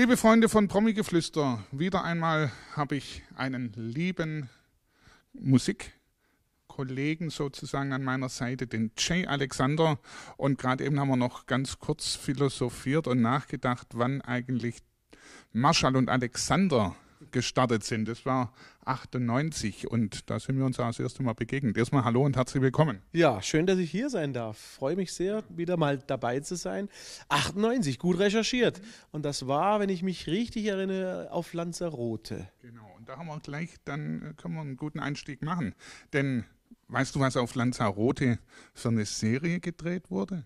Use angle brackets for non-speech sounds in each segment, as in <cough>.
Liebe Freunde von Promi-Geflüster, wieder einmal habe ich einen lieben Musikkollegen sozusagen an meiner Seite, den Jay Alexander. Und gerade eben haben wir noch ganz kurz philosophiert und nachgedacht, wann eigentlich Marshall und Alexander gestartet sind. Das war 98 und da sind wir uns das erste Mal begegnet. Erstmal hallo und herzlich willkommen. Ja, schön, dass ich hier sein darf. Freue mich sehr, wieder mal dabei zu sein. 98, gut recherchiert. Und das war, wenn ich mich richtig erinnere, auf Lanzarote. Genau, und da haben wir gleich, dann können wir einen guten Einstieg machen. Denn Weißt du, was auf Lanzarote für eine Serie gedreht wurde?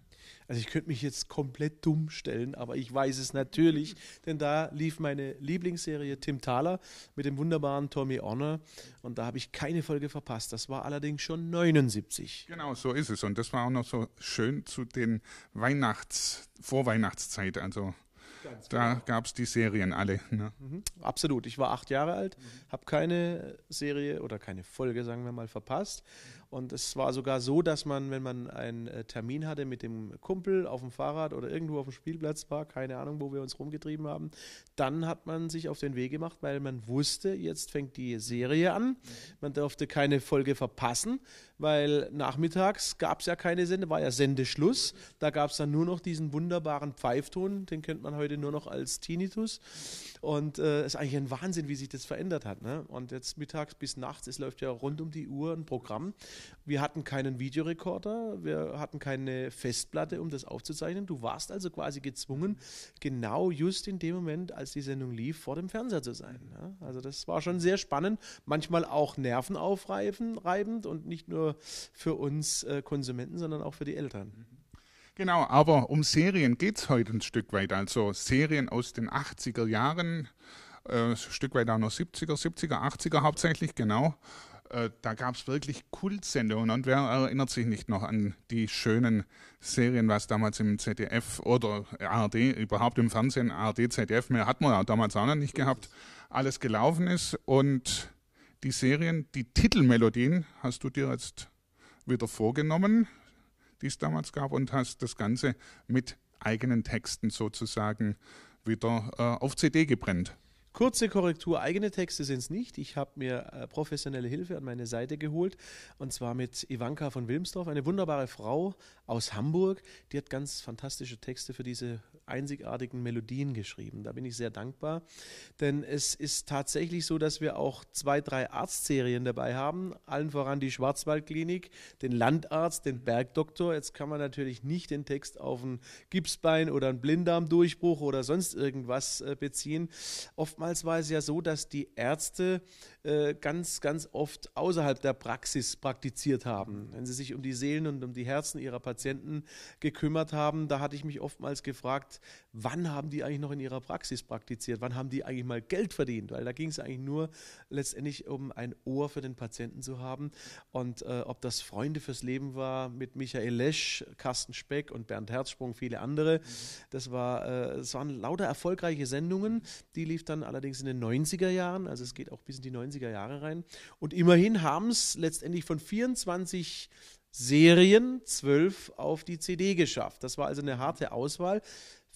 Also ich könnte mich jetzt komplett dumm stellen, aber ich weiß es natürlich, denn da lief meine Lieblingsserie Tim Thaler mit dem wunderbaren Tommy Honor und da habe ich keine Folge verpasst. Das war allerdings schon 79. Genau, so ist es und das war auch noch so schön zu den Weihnachts Vorweihnachtszeit, also Ganz da genau. gab es die Serien alle. Ne? Mhm. Absolut. Ich war acht Jahre alt, mhm. habe keine Serie oder keine Folge, sagen wir mal, verpasst. Und es war sogar so, dass man, wenn man einen äh, Termin hatte mit dem Kumpel auf dem Fahrrad oder irgendwo auf dem Spielplatz war, keine Ahnung, wo wir uns rumgetrieben haben, dann hat man sich auf den Weg gemacht, weil man wusste, jetzt fängt die Serie an. Mhm. Man durfte keine Folge verpassen, weil nachmittags gab es ja keine Sende, war ja Sendeschluss. Da gab es dann nur noch diesen wunderbaren Pfeifton, den kennt man heute nur noch als Tinnitus. Und es äh, ist eigentlich ein Wahnsinn, wie sich das verändert hat. Ne? Und jetzt mittags bis nachts, es läuft ja rund um die Uhr ein Programm. Wir hatten keinen Videorekorder, wir hatten keine Festplatte, um das aufzuzeichnen. Du warst also quasi gezwungen, genau just in dem Moment, als die Sendung lief, vor dem Fernseher zu sein. Ja? Also das war schon sehr spannend, manchmal auch nervenaufreibend und nicht nur für uns äh, Konsumenten, sondern auch für die Eltern. Genau, aber um Serien geht es heute ein Stück weit. Also Serien aus den 80er Jahren, äh, ein Stück weit auch noch 70er, 70er, 80er hauptsächlich, genau. Äh, da gab es wirklich Kultsendungen und wer erinnert sich nicht noch an die schönen Serien, was damals im ZDF oder ARD, überhaupt im Fernsehen, ARD, ZDF, mehr hat man ja damals auch noch nicht gehabt, alles gelaufen ist und die Serien, die Titelmelodien hast du dir jetzt wieder vorgenommen, die es damals gab und hast das Ganze mit eigenen Texten sozusagen wieder äh, auf CD gebrennt. Kurze Korrektur, eigene Texte sind es nicht. Ich habe mir äh, professionelle Hilfe an meine Seite geholt und zwar mit Ivanka von Wilmsdorf, eine wunderbare Frau aus Hamburg. Die hat ganz fantastische Texte für diese einzigartigen Melodien geschrieben. Da bin ich sehr dankbar, denn es ist tatsächlich so, dass wir auch zwei, drei Arztserien dabei haben. Allen voran die Schwarzwaldklinik, den Landarzt, den Bergdoktor. Jetzt kann man natürlich nicht den Text auf ein Gipsbein oder einen Blinddarmdurchbruch oder sonst irgendwas äh, beziehen. Oftmals oftmals war es ja so, dass die Ärzte äh, ganz, ganz oft außerhalb der Praxis praktiziert haben. Mhm. Wenn sie sich um die Seelen und um die Herzen ihrer Patienten gekümmert haben, da hatte ich mich oftmals gefragt, wann haben die eigentlich noch in ihrer Praxis praktiziert? Wann haben die eigentlich mal Geld verdient? Weil da ging es eigentlich nur letztendlich um ein Ohr für den Patienten zu haben. Und äh, ob das Freunde fürs Leben war mit Michael Lesch, Carsten Speck und Bernd Herzsprung, viele andere, mhm. das, war, äh, das waren lauter erfolgreiche Sendungen. Die lief dann allerdings in den 90er Jahren, also es geht auch bis in die 90er 90er Jahre rein. Und immerhin haben es letztendlich von 24 Serien zwölf auf die CD geschafft. Das war also eine harte Auswahl.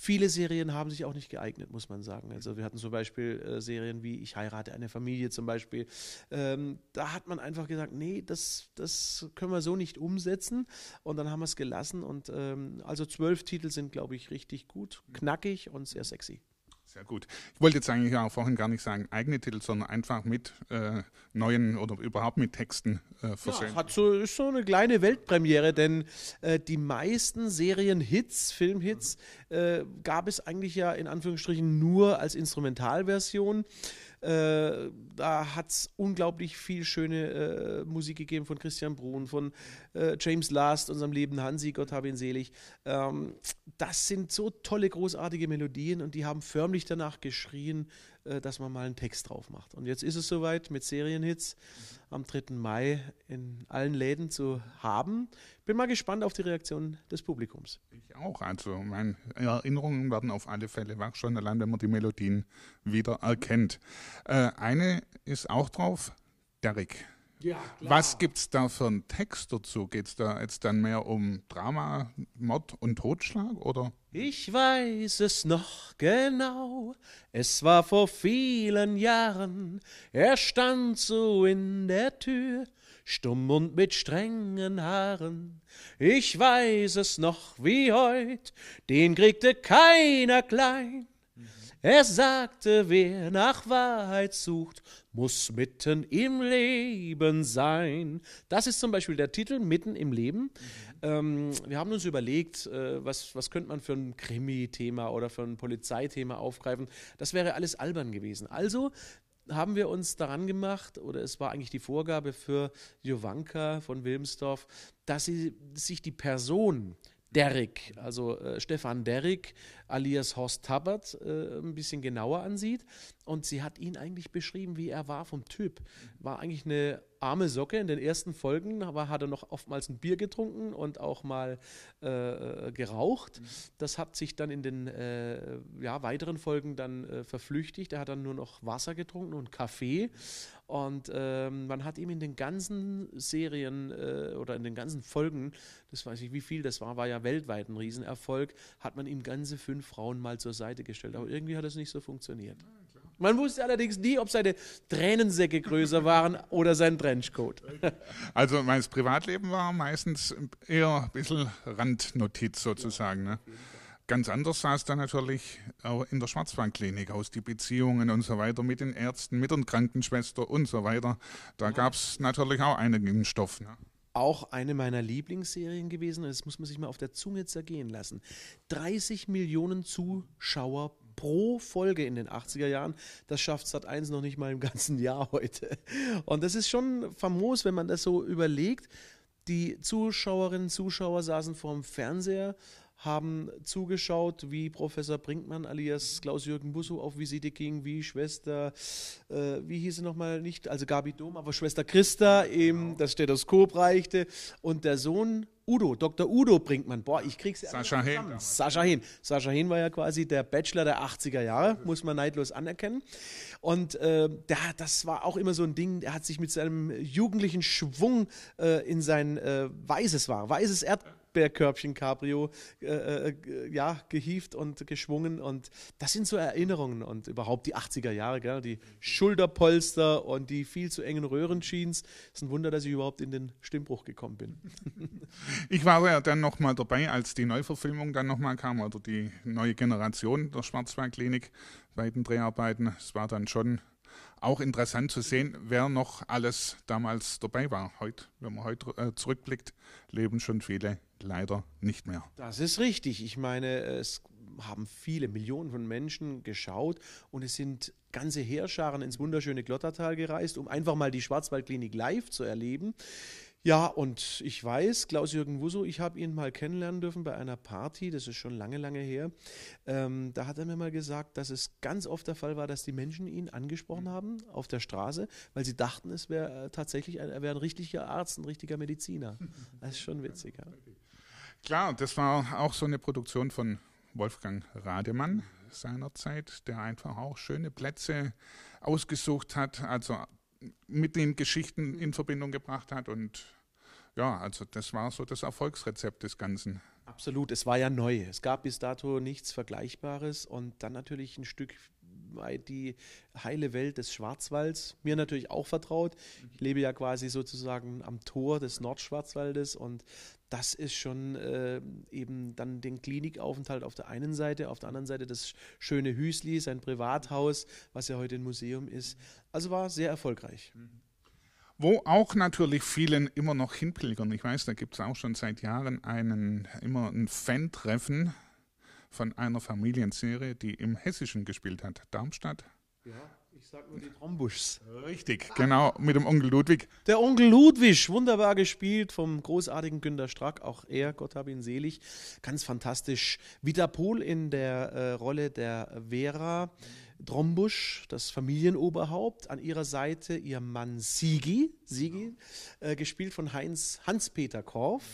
Viele Serien haben sich auch nicht geeignet, muss man sagen. Also wir hatten zum Beispiel äh, Serien wie Ich heirate eine Familie zum Beispiel. Ähm, da hat man einfach gesagt, nee, das, das können wir so nicht umsetzen. Und dann haben wir es gelassen. Und ähm, also zwölf Titel sind, glaube ich, richtig gut, knackig und sehr sexy. Sehr gut. Ich wollte jetzt eigentlich auch vorhin gar nicht sagen eigene Titel, sondern einfach mit äh, neuen oder überhaupt mit Texten äh, versehen. Ja, hat so, ist so eine kleine Weltpremiere, denn äh, die meisten Serienhits, Filmhits, äh, gab es eigentlich ja in Anführungsstrichen nur als Instrumentalversion. Äh, da hat es unglaublich viel schöne äh, Musik gegeben von Christian Bruhn, von äh, James Last, unserem lieben Hansi, Gott habe ihn selig. Ähm, das sind so tolle, großartige Melodien und die haben förmlich danach geschrien, äh, dass man mal einen Text drauf macht. Und jetzt ist es soweit mit Serienhits am 3. Mai in allen Läden zu haben. Bin mal gespannt auf die Reaktion des Publikums. Ich auch. Also meine Erinnerungen werden auf alle Fälle wach, schon allein, wenn man die Melodien wieder erkennt. Äh, eine ist auch drauf, Derek. Ja, Was gibt es da für einen Text dazu? Geht es da jetzt dann mehr um Drama, Mord und Totschlag oder? Ich weiß es noch genau, es war vor vielen Jahren. Er stand so in der Tür, stumm und mit strengen Haaren. Ich weiß es noch wie heut, den kriegte keiner klein. Er sagte, wer nach Wahrheit sucht, muss mitten im Leben sein. Das ist zum Beispiel der Titel, mitten im Leben. Mhm. Ähm, wir haben uns überlegt, äh, was, was könnte man für ein Krimi-Thema oder für ein Polizeithema aufgreifen. Das wäre alles albern gewesen. Also haben wir uns daran gemacht, oder es war eigentlich die Vorgabe für Jovanka von Wilmsdorf, dass sie sich die Person, Derrick, also äh, Stefan Derrick alias Horst Tabbert, äh, ein bisschen genauer ansieht. Und sie hat ihn eigentlich beschrieben, wie er war vom Typ. War eigentlich eine arme Socke. In den ersten Folgen aber hat er noch oftmals ein Bier getrunken und auch mal äh, äh geraucht. Mhm. Das hat sich dann in den äh, ja, weiteren Folgen dann äh, verflüchtigt. Er hat dann nur noch Wasser getrunken und Kaffee. Und ähm, man hat ihm in den ganzen Serien äh, oder in den ganzen Folgen, das weiß ich wie viel das war, war ja weltweit ein Riesenerfolg, hat man ihm ganze fünf Frauen mal zur Seite gestellt. Aber irgendwie hat das nicht so funktioniert. Mhm. Man wusste allerdings nie, ob seine Tränensäcke größer waren oder sein Trenchcoat. Also mein Privatleben war meistens eher ein bisschen Randnotiz sozusagen. Ne? Ganz anders sah es dann natürlich in der Schwarzwaldklinik aus, die Beziehungen und so weiter mit den Ärzten, mit den Krankenschwestern und so weiter. Da gab es natürlich auch einigen Stoff. Ne? auch eine meiner Lieblingsserien gewesen. Das muss man sich mal auf der Zunge zergehen lassen. 30 Millionen Zuschauer pro Folge in den 80er Jahren. Das schafft Sat1 noch nicht mal im ganzen Jahr heute. Und das ist schon famos, wenn man das so überlegt. Die Zuschauerinnen und Zuschauer saßen vorm Fernseher, haben zugeschaut, wie Professor Brinkmann alias Klaus-Jürgen Busso auf Visite ging, wie Schwester, äh, wie hieß sie nochmal nicht, also Gabi Dom, aber Schwester Christa eben genau. das Stethoskop reichte und der Sohn Udo, Dr. Udo bringt man. Boah, ich krieg's Sascha Hehn. Sascha Hehn. Sascha Hehn war ja quasi der Bachelor der 80er Jahre, muss man neidlos anerkennen. Und äh, der, das war auch immer so ein Ding, er hat sich mit seinem jugendlichen Schwung äh, in sein äh, weißes war, weißes Erd Waschbärkörbchen-Cabrio äh, äh, ja, gehieft und geschwungen. Und das sind so Erinnerungen und überhaupt die 80er Jahre, gell? die Schulterpolster und die viel zu engen Röhrenjeans. Es ist ein Wunder, dass ich überhaupt in den Stimmbruch gekommen bin. <laughs> ich war ja dann nochmal dabei, als die Neuverfilmung dann nochmal kam oder die neue Generation der Schwarzwaldklinik bei den Dreharbeiten. Es war dann schon auch interessant zu sehen, wer noch alles damals dabei war. Heute, wenn man heute äh, zurückblickt, leben schon viele leider nicht mehr. Das ist richtig. Ich meine, es haben viele Millionen von Menschen geschaut und es sind ganze Heerscharen ins wunderschöne Glottertal gereist, um einfach mal die Schwarzwaldklinik live zu erleben. Ja, und ich weiß, Klaus-Jürgen Wusso, ich habe ihn mal kennenlernen dürfen bei einer Party, das ist schon lange, lange her. Ähm, da hat er mir mal gesagt, dass es ganz oft der Fall war, dass die Menschen ihn angesprochen mhm. haben auf der Straße, weil sie dachten, es wäre äh, tatsächlich ein, er wäre ein richtiger Arzt, ein richtiger Mediziner. <laughs> Das ist schon witzig, ja. Klar, das war auch so eine Produktion von Wolfgang Rademann seinerzeit, der einfach auch schöne Plätze ausgesucht hat, also mit den Geschichten in Verbindung gebracht hat und ja, also das war so das Erfolgsrezept des Ganzen. Absolut, es war ja neu. Es gab bis dato nichts Vergleichbares und dann natürlich ein Stück die heile Welt des Schwarzwalds mir natürlich auch vertraut. Ich lebe ja quasi sozusagen am Tor des Nordschwarzwaldes und das ist schon äh, eben dann den Klinikaufenthalt auf der einen Seite, auf der anderen Seite das schöne Hüsli, sein Privathaus, was ja heute ein Museum ist. Also war sehr erfolgreich. Mhm wo auch natürlich vielen immer noch hinpilgern. Ich weiß, da gibt es auch schon seit Jahren einen, immer ein Fan-Treffen von einer Familienserie, die im Hessischen gespielt hat, Darmstadt. Ja, ich sag nur die Trombuschs. Richtig, genau, mit dem Onkel Ludwig. Der Onkel Ludwig, wunderbar gespielt vom großartigen Günter Strack, auch er, Gott hab ihn selig, ganz fantastisch. Vita Pohl in der äh, Rolle der Vera. Drombusch, das Familienoberhaupt, an ihrer Seite ihr Mann Sigi, Sigi äh, gespielt von Heinz, Hans-Peter Korff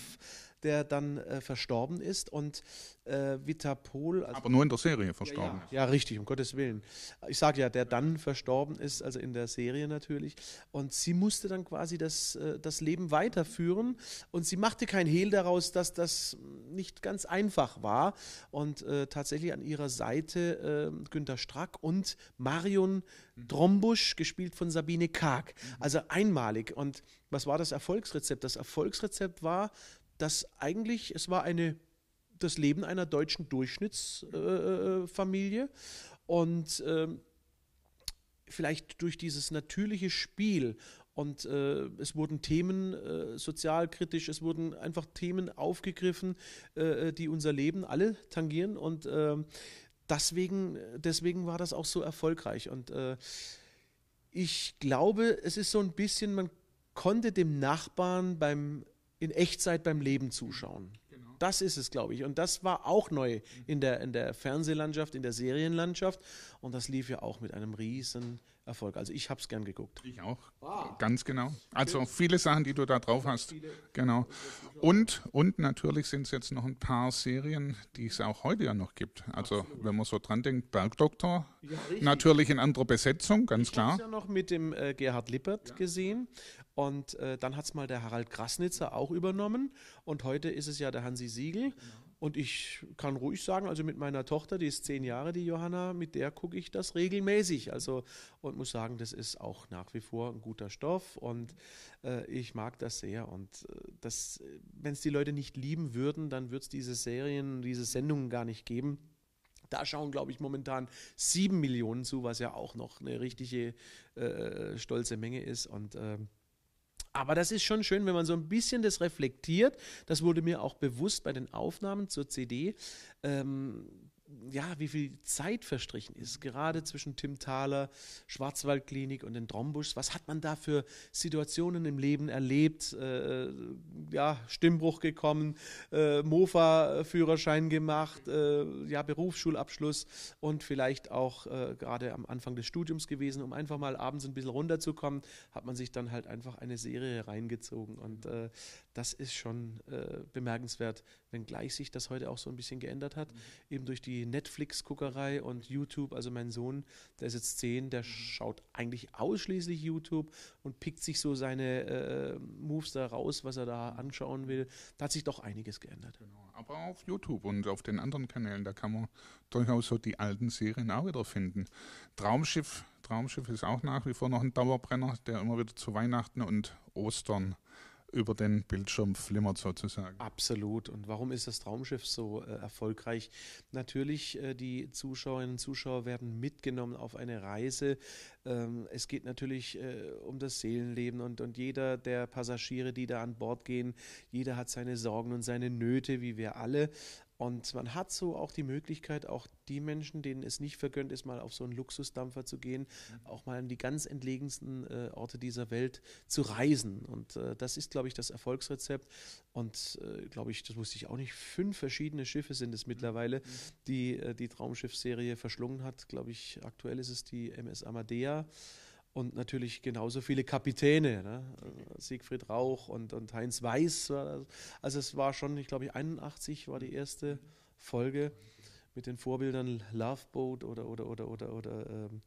der dann äh, verstorben ist und äh, Vitapol. Also Aber nur in der Serie verstorben. Ja, ja, ja richtig, um Gottes Willen. Ich sage ja, der dann verstorben ist, also in der Serie natürlich. Und sie musste dann quasi das, äh, das Leben weiterführen und sie machte kein Hehl daraus, dass das nicht ganz einfach war. Und äh, tatsächlich an ihrer Seite ähm, Günter Strack und Marion Drombusch, gespielt von Sabine Karg. Mhm. Also einmalig. Und was war das Erfolgsrezept? Das Erfolgsrezept war, dass eigentlich, es war eine, das Leben einer deutschen Durchschnittsfamilie äh, äh, äh und äh, vielleicht durch dieses natürliche Spiel und äh, es wurden Themen äh, sozialkritisch, es wurden einfach Themen aufgegriffen, äh, äh die unser Leben alle tangieren. Und ähm, deswegen, deswegen war das auch so erfolgreich. Und ich glaube, es ist so ein bisschen, man konnte dem Nachbarn beim in Echtzeit beim Leben zuschauen. Genau. Das ist es, glaube ich. Und das war auch neu in der, in der Fernsehlandschaft, in der Serienlandschaft. Und das lief ja auch mit einem riesen Erfolg. Also ich habe es gern geguckt. Ich auch. Ah. Ganz genau. Also viele Sachen, die du da drauf hast. Genau. Und, und natürlich sind es jetzt noch ein paar Serien, die es auch heute ja noch gibt. Also Absolut. wenn man so dran denkt, Bergdoktor, ja, natürlich in anderer Besetzung, ganz ich klar. Ich habe es ja noch mit dem äh, Gerhard Lippert ja. gesehen und äh, dann hat es mal der Harald Krasnitzer auch übernommen und heute ist es ja der Hansi Siegel. Genau. Und ich kann ruhig sagen, also mit meiner Tochter, die ist zehn Jahre, die Johanna, mit der gucke ich das regelmäßig. Also und muss sagen, das ist auch nach wie vor ein guter Stoff und äh, ich mag das sehr. Und äh, wenn es die Leute nicht lieben würden, dann würde es diese Serien, diese Sendungen gar nicht geben. Da schauen, glaube ich, momentan sieben Millionen zu, was ja auch noch eine richtige äh, stolze Menge ist. Und ähm, aber das ist schon schön, wenn man so ein bisschen das reflektiert. Das wurde mir auch bewusst bei den Aufnahmen zur CD. Ähm, ja, wie viel Zeit verstrichen ist, gerade zwischen Tim Thaler, Schwarzwaldklinik und den Trombusch. Was hat man da für Situationen im Leben erlebt? Äh, äh ja, Stimmbruch gekommen, äh, Mofa-Führerschein gemacht, äh, ja, Berufsschulabschluss und vielleicht auch äh, gerade am Anfang des Studiums gewesen, um einfach mal abends ein bisschen runterzukommen, hat man sich dann halt einfach eine Serie reingezogen und äh, das ist schon äh, bemerkenswert, wenngleich sich das heute auch so ein bisschen geändert hat. Mhm. Eben durch die Netflix-Guckerei und YouTube. Also mein Sohn, der ist jetzt zehn, der mhm. schaut eigentlich ausschließlich YouTube und pickt sich so seine äh, Moves da raus, was er da mhm. anschauen will. Da hat sich doch einiges geändert. Genau. Aber auf YouTube und auf den anderen Kanälen, da kann man durchaus so die alten Serien auch wieder finden. Traumschiff, Traumschiff ist auch nach wie vor noch ein Dauerbrenner, der immer wieder zu Weihnachten und Ostern über den Bildschirm flimmert sozusagen. Absolut. Und warum ist das Traumschiff so äh, erfolgreich? Natürlich, äh, die Zuschauerinnen und Zuschauer werden mitgenommen auf eine Reise. Ähm, es geht natürlich äh, um das Seelenleben und, und jeder der Passagiere, die da an Bord gehen, jeder hat seine Sorgen und seine Nöte, wie wir alle. Und man hat so auch die Möglichkeit, auch die Menschen, denen es nicht vergönnt ist, mal auf so einen Luxusdampfer zu gehen, mhm. auch mal in die ganz entlegensten äh, Orte dieser Welt zu reisen. Und äh, das ist, glaube ich, das Erfolgsrezept. Und äh, glaube ich, das wusste ich auch nicht, fünf verschiedene Schiffe sind es mhm. mittlerweile, mhm. die äh, die traumschiff verschlungen hat. Glaube ich, aktuell ist es die MS Amadea und natürlich genauso viele Kapitäne, ne? Siegfried Rauch und, und Heinz Weiß. Also es war schon, ich glaube, 81 war die erste Folge mit den Vorbildern Love Boat oder, oder, oder, oder, oder ähm,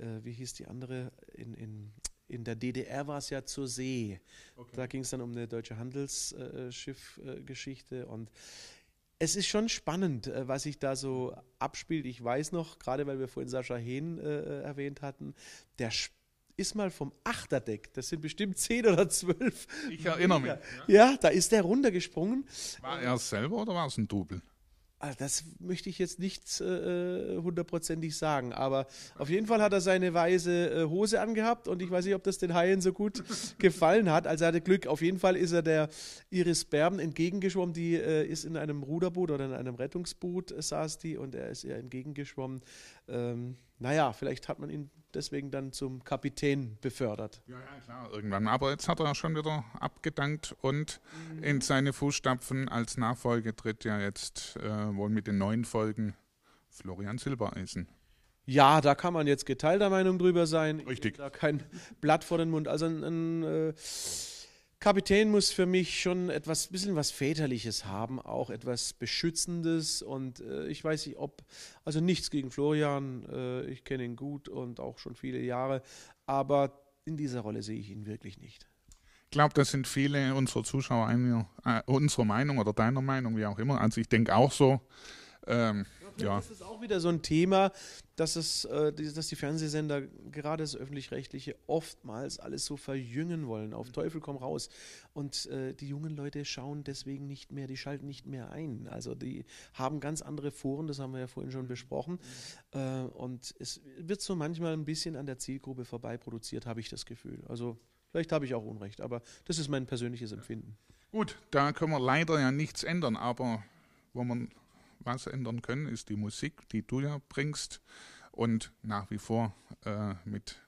äh, wie hieß die andere? In, in, in der DDR war es ja zur See. Okay. Da ging es dann um eine deutsche Handelsschiffgeschichte und es ist schon spannend, äh, was sich da so abspielt. Ich weiß noch, gerade weil wir vorhin Sascha Hehn äh, äh erwähnt hatten, der spielt ist mal vom Achterdeck, das sind bestimmt <laughs> zehn oder zwölf. Ich erinnere mich. Ja, da ist der runtergesprungen. War er selber oder war es ein Double? Ah, das möchte ich jetzt nicht äh, äh, hundertprozentig äh, sagen, aber auf jeden Fall hat er seine weiße äh, Hose angehabt und ich weiß nicht, ob das den Haien so gut <laughs> gefallen hat. Also er hatte Glück. Auf jeden Fall ist er der Iris Berben entgegengeschwommen. Die äh, ist in einem Ruderboot oder in einem Rettungsboot äh, saß die und er ist ihr entgegengeschwommen ähm, naja, vielleicht hat man ihn deswegen dann zum Kapitän befördert. Ja, ja, klar, irgendwann. Aber jetzt hat er schon wieder abgedankt und mhm. in seine Fußstapfen als Nachfolge tritt ja jetzt äh, wohl mit den neuen Folgen Florian Silbereisen. Ja, da kann man jetzt geteilter Meinung drüber sein. Richtig. Da kein Blatt vor den Mund. Also ein, ein äh, Kapitän muss für mich schon etwas, bisschen was Väterliches haben, auch etwas Beschützendes. Und äh, ich weiß nicht, ob, also nichts gegen Florian, äh, ich kenne ihn gut und auch schon viele Jahre, aber in dieser Rolle sehe ich ihn wirklich nicht. Ich glaube, das sind viele unserer Zuschauer einer, äh, unserer Meinung oder deiner Meinung, wie auch immer. Also ich denke auch so. Ähm ja. Das ist auch wieder so ein Thema, dass, es, äh, dass die Fernsehsender, gerade das Öffentlich-Rechtliche, oftmals alles so verjüngen wollen. Auf mhm. Teufel komm raus. Und äh, die jungen Leute schauen deswegen nicht mehr, die schalten nicht mehr ein. Also die haben ganz andere Foren, das haben wir ja vorhin schon mhm. besprochen. Mhm. Äh, und es wird so manchmal ein bisschen an der Zielgruppe vorbei produziert, habe ich das Gefühl. Also vielleicht habe ich auch Unrecht, aber das ist mein persönliches Empfinden. Gut, da können wir leider ja nichts ändern, aber wo man was ändern können, ist die Musik, die du ja bringst und nach wie vor äh, mit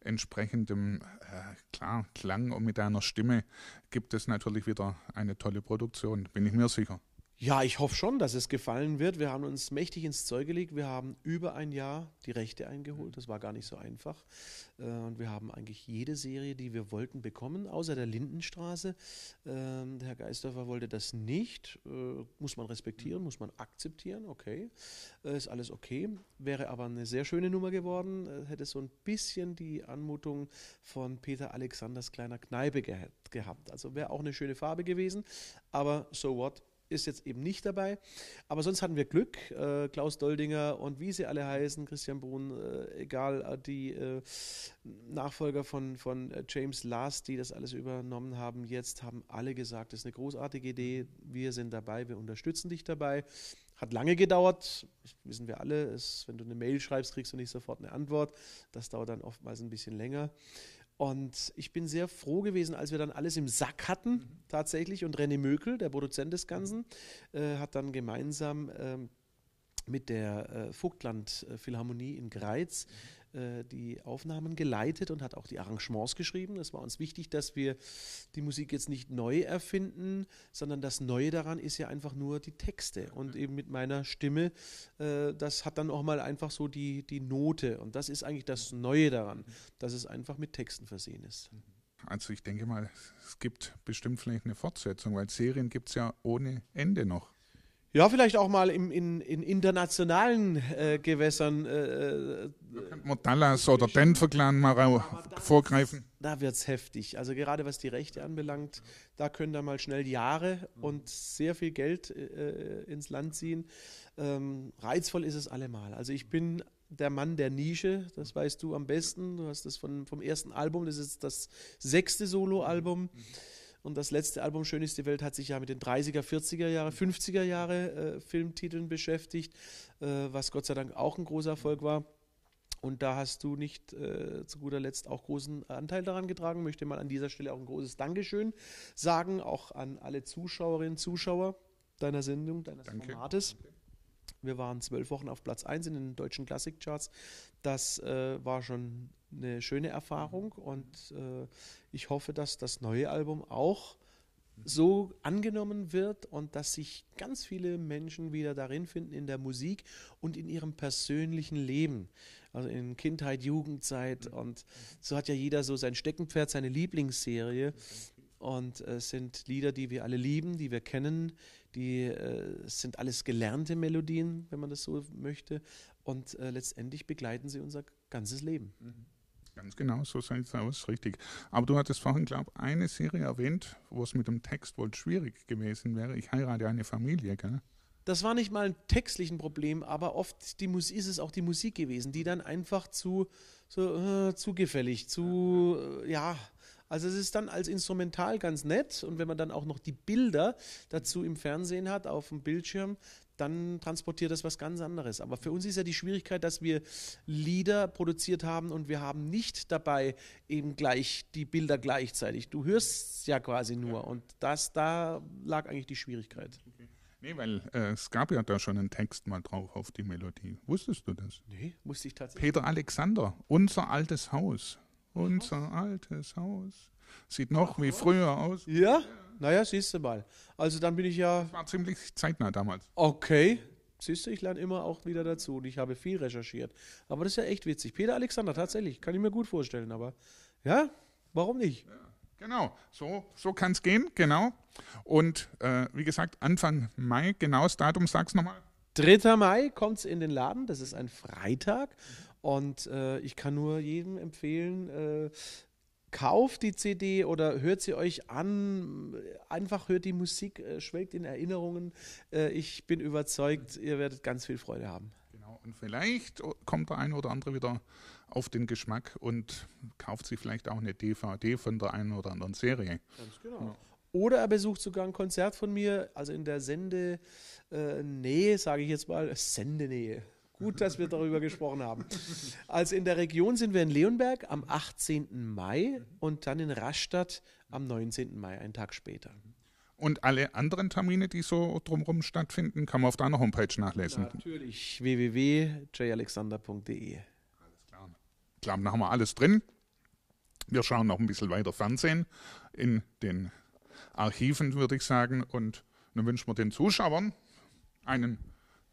entsprechendem äh, klar, Klang und mit deiner Stimme gibt es natürlich wieder eine tolle Produktion, bin ich mir sicher. Ja, ich hoffe schon, dass es gefallen wird. Wir haben uns mächtig ins Zeug gelegt. Wir haben über ein Jahr die Rechte eingeholt. Das war gar nicht so einfach. Äh, und wir haben eigentlich jede Serie, die wir wollten, bekommen, außer der Lindenstraße. Ähm, der Herr Geisdorfer wollte das nicht. Äh, muss man respektieren, muss man akzeptieren. Okay, äh, ist alles okay. Wäre aber eine sehr schöne Nummer geworden. Hätte so ein bisschen die Anmutung von Peter Alexanders kleiner Kneipe gehabt. Also wäre auch eine schöne Farbe gewesen. Aber so what? ist jetzt eben nicht dabei. Aber sonst hatten wir Glück. Äh, Klaus Doldinger und wie sie alle heißen, Christian Brun, äh, egal, äh, die äh, Nachfolger von, von äh, James Last, die das alles übernommen haben, jetzt haben alle gesagt, das ist eine großartige Idee. Wir sind dabei, wir unterstützen dich dabei. Hat lange gedauert, das wissen wir alle. Es, wenn du eine Mail schreibst, kriegst du nicht sofort eine Antwort. Das dauert dann oftmals ein bisschen länger. Und ich bin sehr froh gewesen, als wir dann alles im Sack hatten, mhm. tatsächlich. Und René Mökel, der Produzent des Ganzen, äh, hat dann gemeinsam äh, mit der äh, Vogtland äh, Philharmonie in Greiz mhm äh, die Aufnahmen geleitet und hat auch die Arrangements geschrieben. Es war uns wichtig, dass wir die Musik jetzt nicht neu erfinden, sondern das Neue daran ist ja einfach nur die Texte und eben mit meiner Stimme, äh, das hat dann auch mal einfach so die, die Note und das ist eigentlich das Neue daran, dass es einfach mit Texten versehen ist. Mhm. Also ich denke mal, es gibt bestimmt vielleicht eine Fortsetzung, weil Serien gibt es ja ohne Ende noch. Ja, vielleicht auch mal im, in, in internationalen äh, Gewässern. Äh, da könnte man Dallas oder Denver-Clan mal da, vorgreifen. Da wird es heftig. Also gerade was die Rechte anbelangt, da können da mal schnell Jahre und sehr viel Geld äh, äh, ins Land ziehen. Ähm, reizvoll ist es allemal. Also ich bin der Mann der Nische, das weißt du am besten. Du hast das von, vom ersten Album, das ist das sechste Soloalbum. Mhm und das letzte Album Schön ist die Welt hat sich ja mit den 30er, 40er Jahre, 50er Jahre äh, Filmtiteln beschäftigt, äh, was Gott sei Dank auch ein großer Erfolg war. Und da hast du nicht äh, zu guter Letzt auch großen Anteil daran getragen. Möchte mal an dieser Stelle auch ein großes Dankeschön sagen, auch an alle Zuschauerinnen und Zuschauer deiner Sendung, deines Danke. Formates. Danke. Wir waren zwölf Wochen auf Platz 1 in den deutschen Klassikcharts. Das äh, war schon eine schöne Erfahrung und äh, ich hoffe, dass das neue Album auch so angenommen wird und dass sich ganz viele Menschen wieder darin finden in der Musik und in ihrem persönlichen Leben, also in Kindheit, Jugendzeit und so hat ja jeder so sein Steckenpferd, seine Lieblingsserie und äh, es sind Lieder, die wir alle lieben, die wir kennen, die äh, sind alles gelernte Melodien, wenn man das so möchte. Und äh, letztendlich begleiten sie unser ganzes Leben. Mhm. Ganz genau, so sieht es aus, richtig. Aber du hattest vorhin, glaube ich, eine Serie erwähnt, wo es mit dem Text wohl schwierig gewesen wäre. Ich heirate eine Familie, gell? Das war nicht mal ein textliches Problem, aber oft die ist es auch die Musik gewesen, die dann einfach zu, so, äh, zu gefällig, zu, äh, ja, also es ist dann als Instrumental ganz nett und wenn man dann auch noch die Bilder dazu im Fernsehen hat, auf dem Bildschirm, dann transportiert das was ganz anderes. Aber für uns ist ja die Schwierigkeit, dass wir Lieder produziert haben und wir haben nicht dabei eben gleich die Bilder gleichzeitig. Du hörst ja quasi nur ja. und das, da lag eigentlich die Schwierigkeit. Okay. Nee, weil äh, es gab ja da schon einen Text mal drauf auf die Melodie. Wusstest du das? Nee, wusste ich tatsächlich. Peter Alexander, unser altes Haus. Unser altes Haus. Sieht noch wie früher aus. Ja? Naja, siehst du mal. Also dann bin ich ja. war ziemlich zeitnah damals. Okay. Siehst du, ich lerne immer auch wieder dazu und ich habe viel recherchiert. Aber das ist ja echt witzig. Peter Alexander, tatsächlich, kann ich mir gut vorstellen, aber ja, warum nicht? Ja, genau, so, so kann es gehen, genau. Und äh, wie gesagt, Anfang Mai, genaues Datum, sag's nochmal. 3. Mai kommt es in den Laden, das ist ein Freitag. Und äh, ich kann nur jedem empfehlen, äh, kauft die CD oder hört sie euch an. Einfach hört die Musik, äh, schwelgt in Erinnerungen. Äh, ich bin überzeugt, ihr werdet ganz viel Freude haben. Genau. Und vielleicht oh, kommt der eine oder andere wieder auf den Geschmack und kauft sich vielleicht auch eine DVD von der einen oder anderen Serie. Ganz genau. Ja. Oder er besucht sogar ein Konzert von mir, also in der Sendenähe, äh, sage ich jetzt mal, Sendenähe. Gut, dass wir darüber gesprochen haben. Also in der Region sind wir in Leonberg am 18. Mai und dann in Rastatt am 19. Mai, einen Tag später. Und alle anderen Termine, die so drumherum stattfinden, kann man auf deiner Homepage nachlesen. Natürlich, www.jalexander.de. Alles klar. Ich glaube, da haben wir alles drin. Wir schauen noch ein bisschen weiter Fernsehen in den Archiven, würde ich sagen. Und dann wünschen wir den Zuschauern einen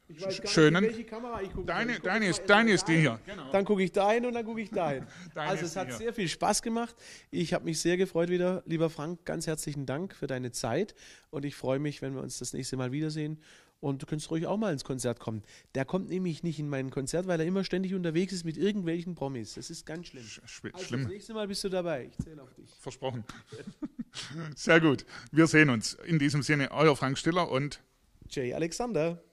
ich weiß schönen. Nicht, welche Kamera ich gucke. Deine, gucke deine, ist, deine ist die hier. Genau. Dann gucke ich dahin und dann gucke ich dahin. <laughs> also es hat hier. sehr viel Spaß gemacht. Ich habe mich sehr gefreut wieder, lieber Frank. Ganz herzlichen Dank für deine Zeit und ich freue mich, wenn wir uns das nächste Mal wiedersehen. Und du könntest ruhig auch mal ins Konzert kommen. Der kommt nämlich nicht in mein Konzert, weil er immer ständig unterwegs ist mit irgendwelchen Promis. Das ist ganz schlimm. Sch also schlimm. Das nächste Mal bist du dabei. Ich zähle auf dich. Versprochen. <laughs> Sehr gut. Wir sehen uns. In diesem Sinne, euer Frank Stiller und Jay Alexander.